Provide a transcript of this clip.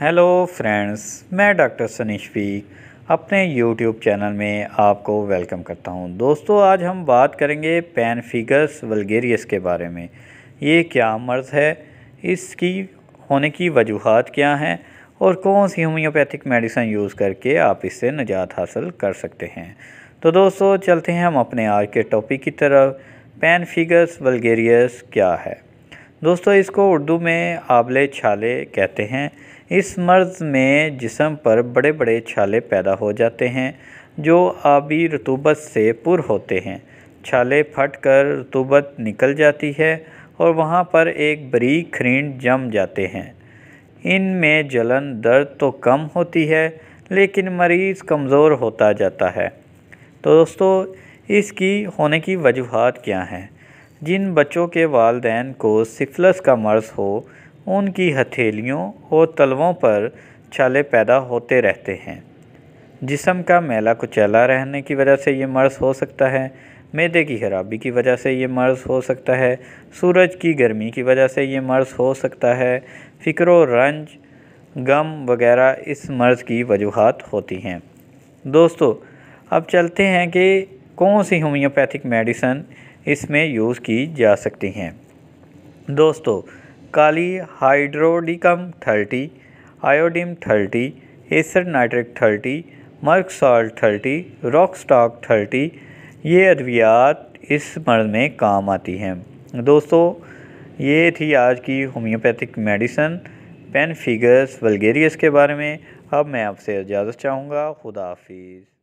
hello friends मैं doctor Sanish वीक अपने यूट्यूब चैनल में आपको वेलकम करता हूं दोस्तों आज हम बात करेंगे पैन फिगर्स वलगेरियस के बारे में ये क्या मर्ज़ है इसकी होने की वजूहत क्या हैं और कौन सी होम्योपैथिक मेडिसिन यूज़ करके आप इससे निजात हासिल कर सकते हैं तो दोस्तों चलते हैं हम अपने आज के टॉपिक की तरफ पैन फिगर्स वलगेरियस क्या है दोस्तों इसको उर्दू में आबले छाले कहते हैं इस मर्ज़ में जिसम पर बड़े बड़े छाले पैदा हो जाते हैं जो आबी रतूबत से पुर होते हैं छाले फट कर रतूबत निकल जाती है और वहाँ पर एक बरी खरीन जम जाते हैं इन में जलन दर्द तो कम होती है लेकिन मरीज़ कमज़ोर होता जाता है तो दोस्तों इसकी होने की वजूहत क्या हैं जिन बच्चों के वालदेन को सिफिलिस का मर्ज़ हो उनकी हथेलियों और तलवों पर छाले पैदा होते रहते हैं जिसम का मेला कुचैला रहने की वजह से ये मर्ज़ हो सकता है मैदे की खराबी की वजह से ये मर्ज़ हो सकता है सूरज की गर्मी की वजह से ये मर्ज़ हो सकता है फ़िक्र रंज गम वगैरह इस मर्ज़ की वजूहत होती हैं दोस्तों अब चलते हैं कि कौन सी होम्योपैथिक मेडिसन इसमें यूज़ की जा सकती हैं दोस्तों kali hydriodicum thirty iodum thirty एसर nitric thirty merc salt thirty rock stock thirty ये अद्वियात इस मर्द में काम आती हैं दोस्तों ये थी आज की homeopathic medicine pemphigus vulgaris के बारे में अब मैं आपसे इजाज़त चाहूँगा खुदा हाफिज़